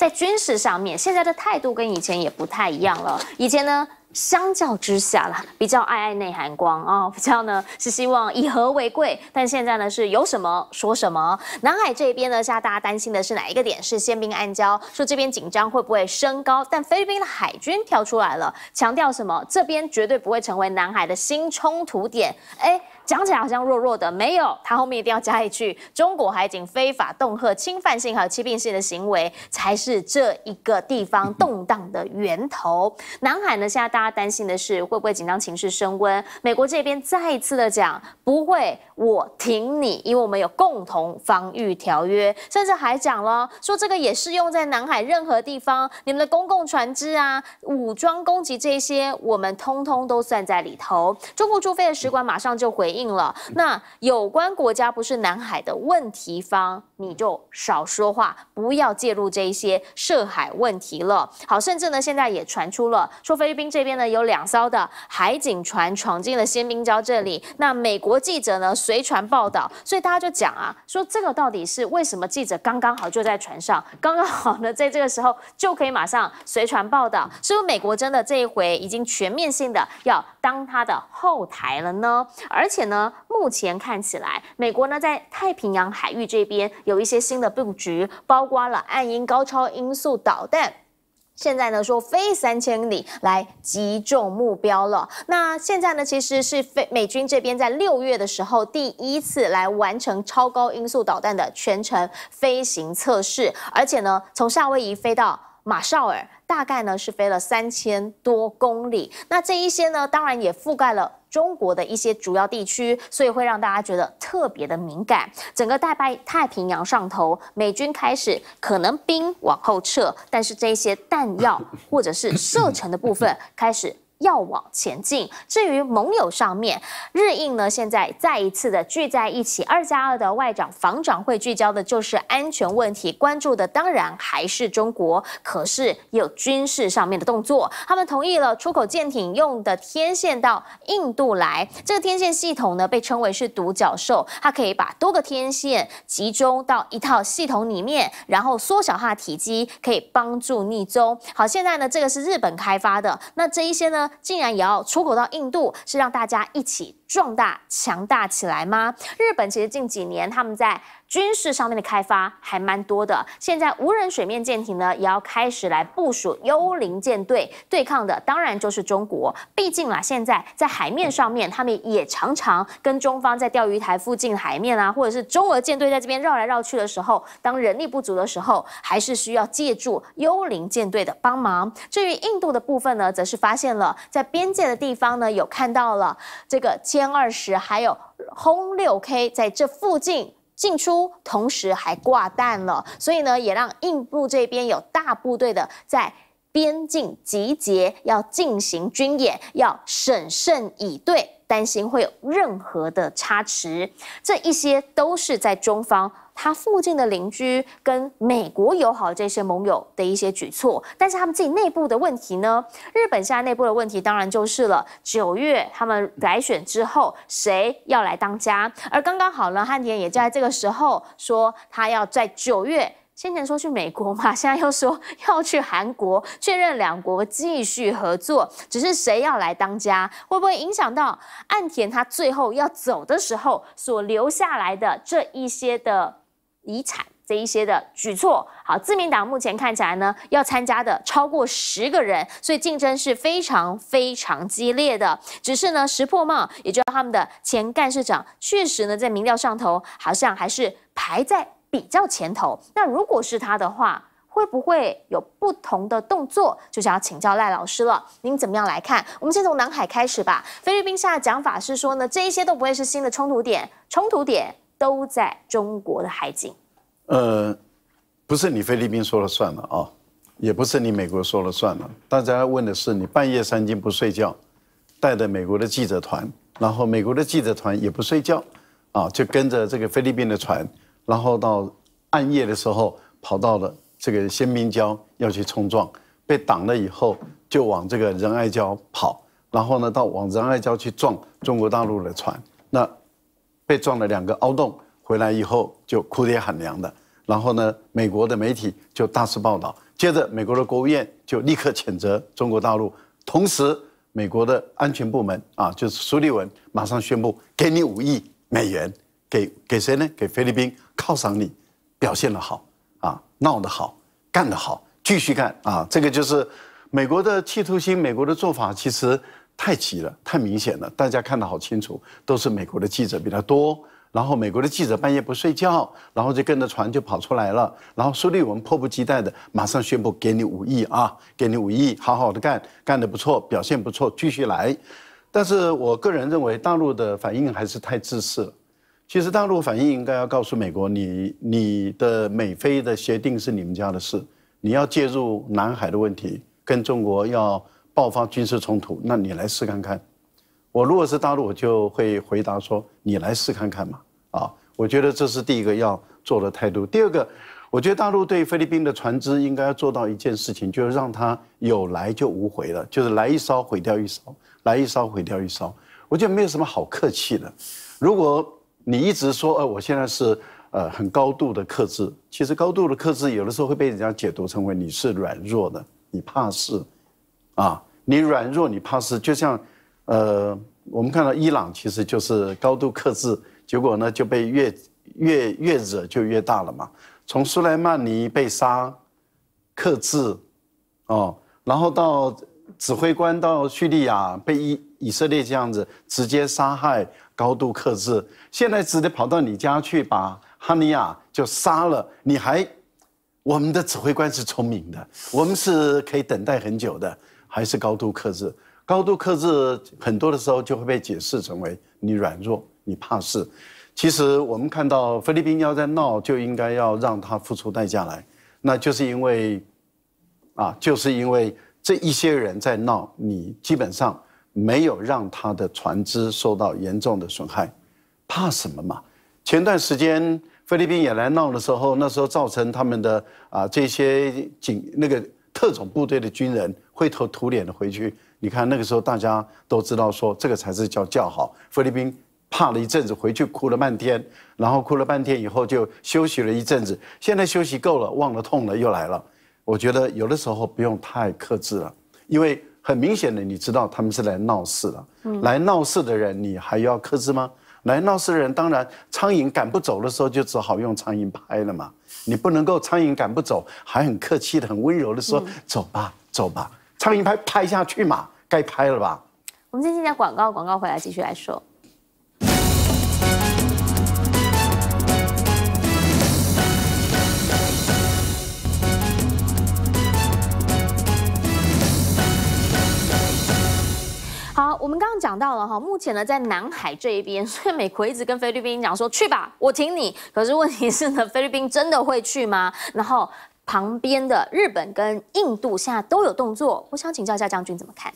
在军事上面，现在的态度跟以前也不太一样了。以前呢，相较之下啦，比较爱爱内涵光啊，比较呢是希望以和为贵。但现在呢是有什么说什么。南海这边呢，现在大家担心的是哪一个点是宪兵暗礁，说这边紧张会不会升高？但菲律宾的海军跳出来了，强调什么？这边绝对不会成为南海的新冲突点。哎。讲起来好像弱弱的，没有，他后面一定要加一句：中国海警非法恫吓、侵犯性还有欺骗性的行为，才是这一个地方动荡的源头。南海呢，现在大家担心的是会不会紧张情势升温？美国这边再一次的讲，不会，我挺你，因为我们有共同防御条约，甚至还讲了，说这个也适用在南海任何地方，你们的公共船只啊、武装攻击这些，我们通通都算在里头。中国驻菲的使馆马上就回应。定了，那有关国家不是南海的问题方，你就少说话，不要介入这一些涉海问题了。好，甚至呢，现在也传出了说菲律宾这边呢有两艘的海警船闯进了仙冰礁这里，那美国记者呢随船报道，所以大家就讲啊，说这个到底是为什么记者刚刚好就在船上，刚刚好呢在这个时候就可以马上随船报道，是不是美国真的这一回已经全面性的要当他的后台了呢？而且。呢，目前看起来，美国呢在太平洋海域这边有一些新的布局，包括了暗鹰高超音速导弹。现在呢说飞三千里来击中目标了。那现在呢其实是飞美军这边在六月的时候第一次来完成超高音速导弹的全程飞行测试，而且呢从夏威夷飞到马绍尔，大概呢是飞了三千多公里。那这一些呢当然也覆盖了。中国的一些主要地区，所以会让大家觉得特别的敏感。整个大白太平洋上头，美军开始可能兵往后撤，但是这些弹药 或者是射程的部分 开始。要往前进。至于盟友上面，日印呢现在再一次的聚在一起，二加二的外长防长会聚焦的就是安全问题，关注的当然还是中国。可是有军事上面的动作，他们同意了出口舰艇用的天线到印度来。这个天线系统呢被称为是独角兽，它可以把多个天线集中到一套系统里面，然后缩小它的体积，可以帮助逆踪。好，现在呢这个是日本开发的，那这一些呢？竟然也要出口到印度，是让大家一起。壮大强大起来吗？日本其实近几年他们在军事上面的开发还蛮多的。现在无人水面舰艇呢也要开始来部署幽灵舰队对抗的，当然就是中国。毕竟啦，现在在海面上面，他们也常常跟中方在钓鱼台附近海面啊，或者是中俄舰队在这边绕来绕去的时候，当人力不足的时候，还是需要借助幽灵舰队的帮忙。至于印度的部分呢，则是发现了在边界的地方呢，有看到了这个。歼二十还有轰六 K 在这附近进出，同时还挂弹了，所以呢，也让印度这边有大部队的在边境集结，要进行军演，要审慎以对，担心会有任何的差池，这一些都是在中方。他附近的邻居跟美国友好这些盟友的一些举措，但是他们自己内部的问题呢？日本现在内部的问题，当然就是了。九月他们改选之后，谁要来当家？而刚刚好呢，汉田也在这个时候说，他要在九月先前说去美国嘛，现在又说要去韩国确认两国继续合作。只是谁要来当家，会不会影响到岸田他最后要走的时候所留下来的这一些的？遗产这一些的举措，好，自民党目前看起来呢，要参加的超过十个人，所以竞争是非常非常激烈的。只是呢，石破茂，也就是他们的前干事长，确实呢，在民调上头好像还是排在比较前头。那如果是他的话，会不会有不同的动作？就是要请教赖老师了，您怎么样来看？我们先从南海开始吧。菲律宾现在讲法是说呢，这一些都不会是新的冲突点，冲突点。都在中国的海警。呃，不是你菲律宾说了算了啊，也不是你美国说了算了。大家问的是你半夜三更不睡觉，带着美国的记者团，然后美国的记者团也不睡觉，啊，就跟着这个菲律宾的船，然后到暗夜的时候跑到了这个仙宾礁要去冲撞，被挡了以后就往这个仁爱礁跑，然后呢到往仁爱礁去撞中国大陆的船，那。被撞了两个凹洞，回来以后就哭爹喊娘的。然后呢，美国的媒体就大肆报道，接着美国的国务院就立刻谴责中国大陆。同时，美国的安全部门啊，就是苏利文马上宣布，给你五亿美元，给给谁呢？给菲律宾，犒赏你表现的好，啊，闹得好，干得好，继续干啊！这个就是美国的企图心，美国的做法其实。太急了，太明显了，大家看得好清楚，都是美国的记者比较多，然后美国的记者半夜不睡觉，然后就跟着船就跑出来了，然后苏立文迫不及待的马上宣布：给你五亿啊，给你五亿，好好的干，干得不错，表现不错，继续来。但是我个人认为，大陆的反应还是太自私。其实大陆反应应该要告诉美国，你你的美菲的协定是你们家的事，你要介入南海的问题，跟中国要。爆发军事冲突，那你来试看看。我如果是大陆，我就会回答说：“你来试看看嘛。”啊，我觉得这是第一个要做的态度。第二个，我觉得大陆对菲律宾的船只应该要做到一件事情，就是让它有来就无回了，就是来一艘毁掉一艘，来一艘毁掉一艘。我觉得没有什么好客气的。如果你一直说“呃，我现在是呃很高度的克制”，其实高度的克制有的时候会被人家解读成为你是软弱的，你怕事，啊。你软弱，你怕事，就像，呃，我们看到伊朗其实就是高度克制，结果呢就被越越越惹就越大了嘛。从苏莱曼尼被杀，克制，哦，然后到指挥官到叙利亚被以以色列这样子直接杀害，高度克制，现在直接跑到你家去把哈尼亚就杀了，你还，我们的指挥官是聪明的，我们是可以等待很久的。还是高度克制，高度克制，很多的时候就会被解释成为你软弱，你怕事。其实我们看到菲律宾要在闹，就应该要让他付出代价来，那就是因为，啊，就是因为这一些人在闹，你基本上没有让他的船只受到严重的损害，怕什么嘛？前段时间菲律宾也来闹的时候，那时候造成他们的啊这些警那个。特种部队的军人灰头土脸的回去，你看那个时候大家都知道说这个才是叫叫好。菲律宾怕了一阵子，回去哭了半天，然后哭了半天以后就休息了一阵子。现在休息够了，忘了痛了，又来了。我觉得有的时候不用太克制了，因为很明显的你知道他们是来闹事的，来闹事的人，你还要克制吗？来闹事的人，当然苍蝇赶不走的时候，就只好用苍蝇拍了嘛。你不能够苍蝇赶不走，还很客气的、很温柔的说：“走吧，走吧。”苍蝇拍拍下去嘛，该拍了吧。我们先听一下广告，广告回来继续来说。我们刚刚讲到了哈，目前呢在南海这一边，所以美国一直跟菲律宾讲说去吧，我挺你。可是问题是呢，菲律宾真的会去吗？然后旁边的日本跟印度现在都有动作，我想请教一下将军怎么看？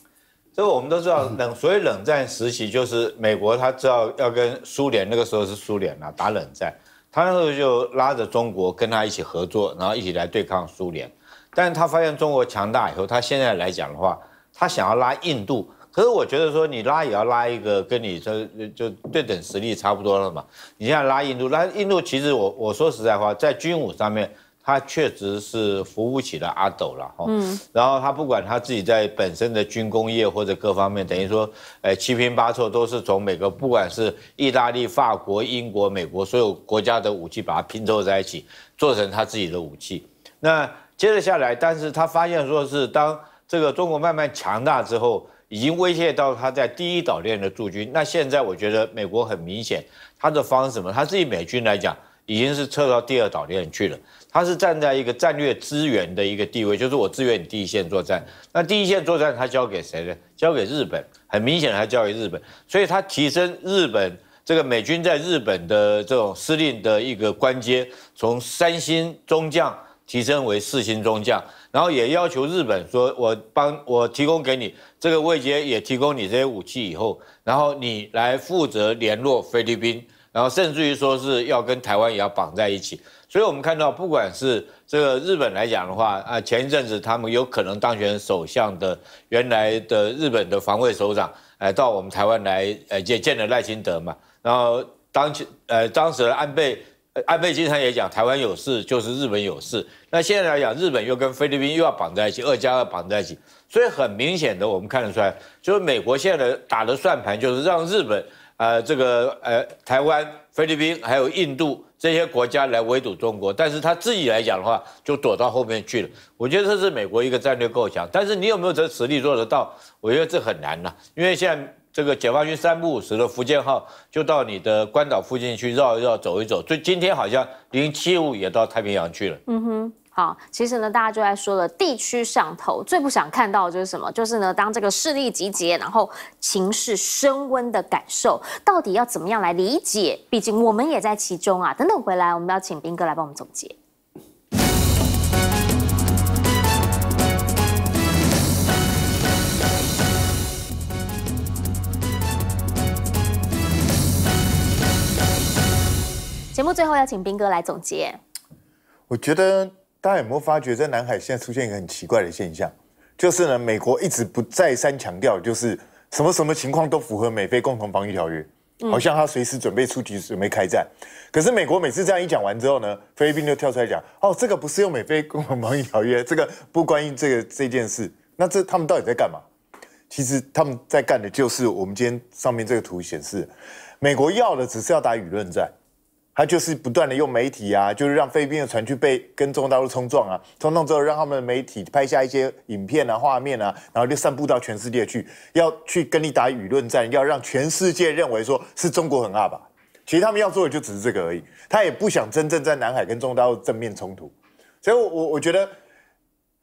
所以我们都知道冷，所以冷战时期就是美国他知道要跟苏联，那个时候是苏联啊打冷战，他那时候就拉着中国跟他一起合作，然后一起来对抗苏联。但是他发现中国强大以后，他现在来讲的话，他想要拉印度。可是我觉得说你拉也要拉一个跟你说就对等实力差不多了嘛。你像拉印度，拉印度其实我我说实在话，在军武上面，他确实是扶不起的阿斗了哈。嗯。然后他不管他自己在本身的军工业或者各方面，等于说，哎，七拼八凑都是从每个不管是意大利、法国、英国、美国所有国家的武器把它拼凑在一起，做成他自己的武器。那接着下来，但是他发现说是当这个中国慢慢强大之后。已经威胁到他在第一岛链的驻军。那现在我觉得美国很明显，他的方式什么？他自己美军来讲，已经是撤到第二岛链去了。他是站在一个战略资源的一个地位，就是我支援你第一线作战。那第一线作战他交给谁呢？交给日本，很明显他交给日本。所以他提升日本这个美军在日本的这种司令的一个官阶，从三星中将提升为四星中将。然后也要求日本说，我帮我提供给你这个未接，也提供你这些武器以后，然后你来负责联络菲律宾，然后甚至于说是要跟台湾也要绑在一起。所以我们看到，不管是这个日本来讲的话，啊，前一阵子他们有可能当选首相的原来的日本的防卫首长，哎，到我们台湾来，呃，也见了赖清德嘛。然后当前，呃，当时的安倍。安倍经常也讲，台湾有事就是日本有事。那现在来讲，日本又跟菲律宾又要绑在一起，二加二绑在一起，所以很明显的我们看得出来，就是美国现在打的算盘就是让日本、呃这个、呃台湾、菲律宾还有印度这些国家来围堵中国，但是他自己来讲的话就躲到后面去了。我觉得这是美国一个战略构想，但是你有没有这实力做得到？我觉得这很难呐，因为现在。这个解放军三不五时的福建号就到你的关岛附近去绕一绕、走一走，所以今天好像零七五也到太平洋去了。嗯哼，好，其实呢，大家就在说了，地区上头最不想看到的就是什么？就是呢，当这个势力集结，然后情势升温的感受，到底要怎么样来理解？毕竟我们也在其中啊。等等回来，我们要请斌哥来帮我们总结。节目最后要请斌哥来总结。我觉得大家有没有发觉，在南海现在出现一个很奇怪的现象，就是呢，美国一直不再三强调，就是什么什么情况都符合美菲共同防御条约，好像他随时准备出局，准备开战。可是美国每次这样一讲完之后呢，菲律宾就跳出来讲，哦，这个不是用美菲共同防御条约，这个不关于这个这件事。那这他们到底在干嘛？其实他们在干的就是我们今天上面这个图显示，美国要的只是要打舆论战。他就是不断的用媒体啊，就是让菲律宾的船去被跟中国大陆冲撞啊，冲撞之后让他们的媒体拍下一些影片啊、画面啊，然后就散布到全世界去，要去跟你打舆论战，要让全世界认为说是中国很阿吧。其实他们要做的就只是这个而已，他也不想真正在南海跟中国大陆正面冲突，所以，我我觉得，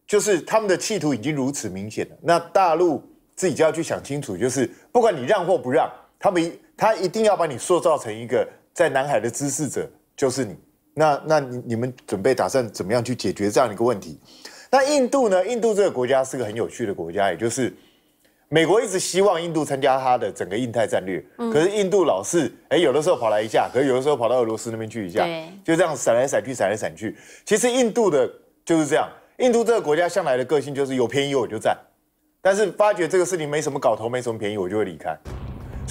就是他们的企图已经如此明显了。那大陆自己就要去想清楚，就是不管你让或不让，他们他一定要把你塑造成一个。在南海的支持者就是你，那那你你们准备打算怎么样去解决这样一个问题？那印度呢？印度这个国家是个很有趣的国家，也就是美国一直希望印度参加它的整个印太战略，可是印度老是哎有的时候跑来一下，可是有的时候跑到俄罗斯那边去一下，就这样闪来闪去，闪来闪去。其实印度的就是这样，印度这个国家向来的个性就是有便宜我就占，但是发觉这个事情没什么搞头，没什么便宜，我就会离开。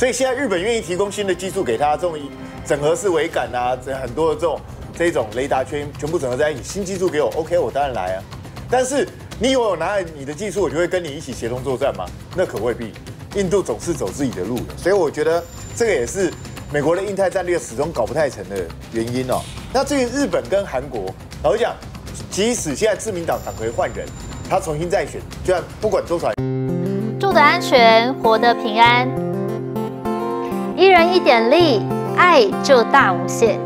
所以现在日本愿意提供新的技术给他，这种整合式尾杆啊，这很多的这种这种雷达圈，全部整合在一起，新技术给我，OK，我当然来啊。但是你以为我拿了你的技术，我就会跟你一起协同作战吗？那可未必。印度总是走自己的路，所以我觉得这个也是美国的印太战略始终搞不太成的原因哦。那至于日本跟韩国，老实讲，即使现在自民党党魁换人，他重新再选，就算不管多少，住得安全，活得平安。一人一点力，爱就大无限。